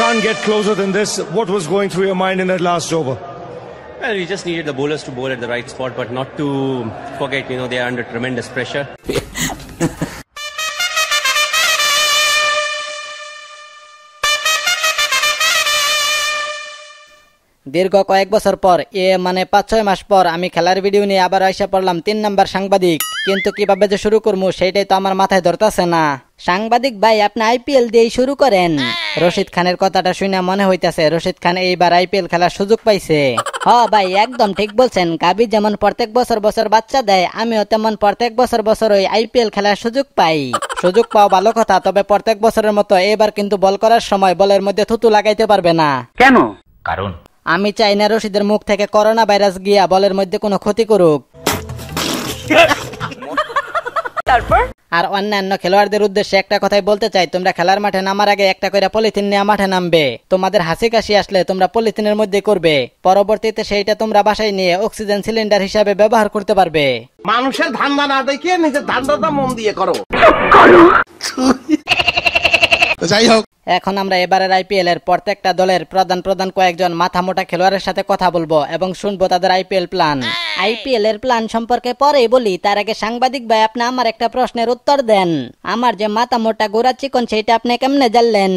Can't get closer than this. What was going through your mind in that last over? Well, we just needed the bowlers to bowl at the right spot, but not to forget, you know, they are under tremendous pressure. দীর্ঘ কয়েক বছর পর এ মানে পাঁচ ছয় মাস পর আমি খেলার ভিডিও নিয়ে আবার আইসা পড়লাম তিন নম্বর সাংবাদিক কিন্তু কিভাবে যে শুরু করবো সেইটাই তো আমার মাথায় ধরতেছে না সাংবাদিক ভাই আপনি আইপিএল দিয়ে শুরু করেন রশিদ খানের কথাটা শুনে মনে হইতেছে রশিদ খান এইবার আইপিএল খেলার সুযোগ পাইছে হ ভাই একদম ঠিক বলছেন কাবি যেমন প্রত্যেক বছর বছর বাচ্চা দেয় আমিও তেমন প্রত্যেক বছর বছর ওই আইপিএল খেলার সুযোগ পাই সুযোগ পাও ভালো কথা তবে প্রত্যেক বছরের মতো এবার কিন্তু বল করার সময় বলের মধ্যে থুতু লাগাইতে পারবে না কেন কারণ আমি চাই না রশিদের মুখ থেকে করোনা ভাইরাস গিয়া বলের মধ্যে কোনো ক্ষতি করুক তারপর আর অন্যান্য খেলোয়াড়দের উদ্দেশ্যে একটা কথাই বলতে চাই তোমরা খেলার মাঠে নামার আগে একটা করে পলিথিন নিয়ে মাঠে নামবে তোমাদের হাসি কাশি আসলে তোমরা পলিথিনের মধ্যে করবে পরবর্তীতে সেইটা তোমরা বাসায় নিয়ে অক্সিজেন সিলিন্ডার হিসাবে ব্যবহার করতে পারবে মানুষের ধান্দা না দেখিয়ে নিজের ধান্দাটা মন দিয়ে করো তো যাই হোক এখন আমরা এবারের আইপিএল এর প্রত্যেকটা দলের প্রধান প্রধান কয়েকজন মাথা মোটা খেলোয়াড়ের সাথে কথা বলবো এবং শুনবো তাদের আইপিএল প্ল্যান আইপিএল এর প্ল্যান সম্পর্কে পরেই বলি তার আগে সাংবাদিক ভাই আপনি আমার একটা প্রশ্নের উত্তর দেন আমার যে মাথা মোটা গোরা চিকন সেটা আপনি কেমনে জানলেন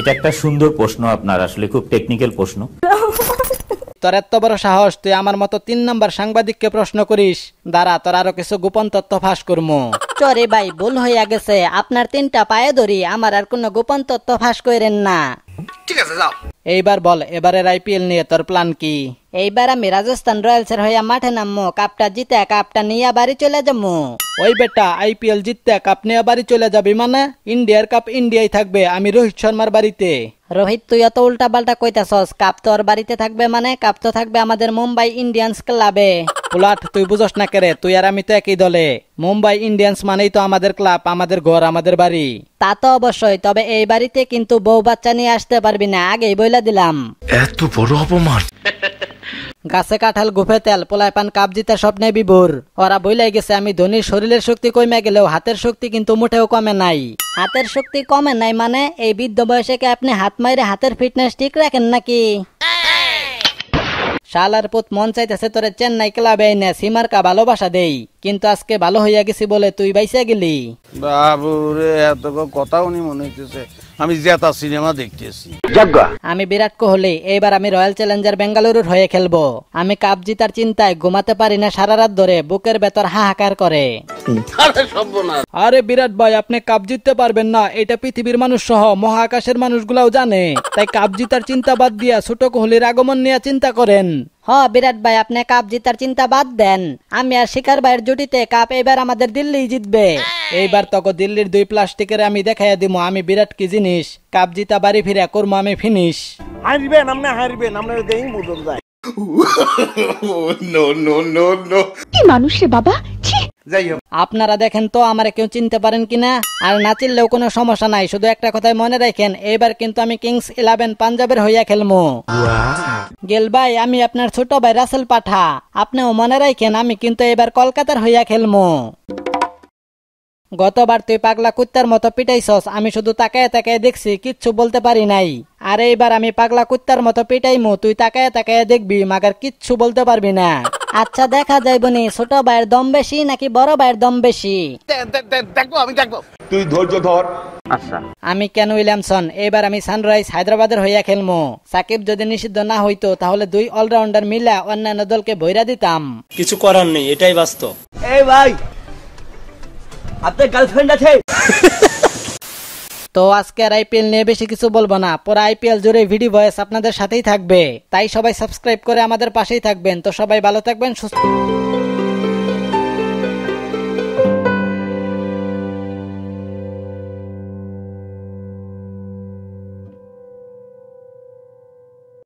এটা একটা সুন্দর প্রশ্ন আপনার আসলে খুব টেকনিক্যাল প্রশ্ন তোর এত বড় সাহস তুই আমার মতো তিন নম্বর সাংবাদিককে প্রশ্ন করিস দাঁড়া তোর আরো কিছু গোপন তথ্য ফাঁস করমু চরে ভাই ভুল হইয়া গেছে আপনার তিনটা পায়ে ধরি আমার আর কোনো গোপন তথ্য ফাঁস করেন না ঠিক আছে যাও এইবার বল এবারের আইপিএল নিয়ে তোর প্ল্যান কি এইবার আমি রাজস্থান রয়্যালসের হইয়া মাঠে নামমো কাপটা জিতে কাপটা নিয়ে বাড়ি চলে যাবো ওই বেটা আইপিএল জিততে কাপ নিয়ে বাড়ি চলে যাবি মানে ইন্ডিয়ার কাপ ইন্ডিয়াই থাকবে আমি রোহিত শর্মার বাড়িতে রোহিত তুই এত উল্টা পাল্টা কইতাছস কাপ তো আর বাড়িতে থাকবে মানে কাপ তো থাকবে আমাদের মুম্বাই ইন্ডিয়ান্স ক্লাবে পোলাট তুই বুঝস না কেরে তুই আর আমি তো একই দলে মুম্বাই ইন্ডিয়ান্স মানেই তো আমাদের ক্লাব আমাদের ঘর আমাদের বাড়ি তা তো অবশ্যই তবে এই বাড়িতে কিন্তু বউ বাচ্চা নিয়ে আসতে পারবি না আগেই বইলা দিলাম এত বড় অপমান গাছে কাঁঠাল গুফে তেল পোলায় পান কাপ জিতে স্বপ্নে বিভোর ওরা বইলাই গেছে আমি ধনির শরীরের শক্তি কমে গেলেও হাতের শক্তি কিন্তু মুঠেও কমে নাই হাতের শক্তি কমে নাই মানে এই বৃদ্ধ বয়সে কি আপনি হাত মাইরে হাতের ফিটনেস ঠিক রাখেন নাকি শালার পুত মন চাইতেছে তোরে চেন্নাই ক্লাবে এনে সীমার কা ভালোবাসা দেই কিন্তু আজকে ভালো হইয়া গেছি বলে তুই বাইসা গেলি বাবু রে এত কথা উনি মনে হইতেছে আমি জেতা সিনেমা দেখতেছি আমি বিরাট কোহলি এইবার আমি রয়্যাল চ্যালেঞ্জার বেঙ্গালুরুর হয়ে খেলব আমি কাপ জিতার চিন্তায় ঘুমাতে পারি না সারা রাত ধরে বুকের ভেতর হাহাকার করে আরে বিরাট ভাই আপনি কাপ জিততে পারবেন না এটা পৃথিবীর মানুষ সহ মহাকাশের মানুষগুলাও জানে তাই কাপ জিতার চিন্তা বাদ দিয়া ছোট কোহলির আগমন নিয়ে চিন্তা করেন বিরাট ভাই আপনি কাপ জিতার চিন্তা বাদ দেন আমি আর শিকার ভাইয়ের জুটিতে কাপ এবার আমাদের দিল্লি জিতবে এইবার তখন দিল্লির দুই প্লাস্টিকের আমি দেখাইয়া দিব আমি বিরাট কি জিনিস কাপ জিতা বাড়ি ফিরে করবো আমি ফিনিশ হারবেন আপনি হারবেন আমরা দেই মুদন যায় নো নো নো নো কি মানুষ রে বাবা ছি যাই হোক আপনারা দেখেন তো আমার কেউ চিনতে পারেন কিনা আর না চিনলেও কোনো সমস্যা নাই শুধু একটা কথাই মনে রাখেন এবার কিন্তু আমি কিংস ইলেভেন পাঞ্জাবের হইয়া খেলবো গেল ভাই আমি আপনার ছোট ভাই রাসেল পাঠা আপনিও মনে রাখেন আমি কিন্তু এবার কলকাতার হইয়া খেলবো গতবার তুই পাগলা কুত্তার মতো পিটাইছস আমি শুধু তাকায় তাকায় দেখছি কিচ্ছু বলতে পারি নাই আর এইবার আমি পাগলা কুত্তার মতো পিটাইমু তুই তাকায় তাকায় দেখবি মাগার কিচ্ছু বলতে পারবি না আচ্ছা দেখা যাইব নি ছোট ভাইয়ের দম বেশি নাকি বড় ভাইয়ের দম বেশি দেখবো আমি দেখবো তুই ধৈর্য ধর আচ্ছা। আমি কেন উইলিয়ামসন এবার আমি সানরাইজ হায়দ্রাবাদের হইয়া খেলমু সাকিব যদি নিষিদ্ধ না হইতো তাহলে দুই অলরাউন্ডার মিলা অন্যান্য দলকে ভৈরা দিতাম কিছু করার নেই এটাই বাস্তব এই ভাই আপনার গার্লফ্রেন্ড আছে তো আজকে আর আইপিএল নিয়ে বেশি কিছু বলবো না পরে আইপিএল জুড়ে ভিডিও ভয়েস আপনাদের সাথেই থাকবে তাই সবাই সাবস্ক্রাইব করে আমাদের পাশেই থাকবেন তো সবাই ভালো থাকবেন সুস্থ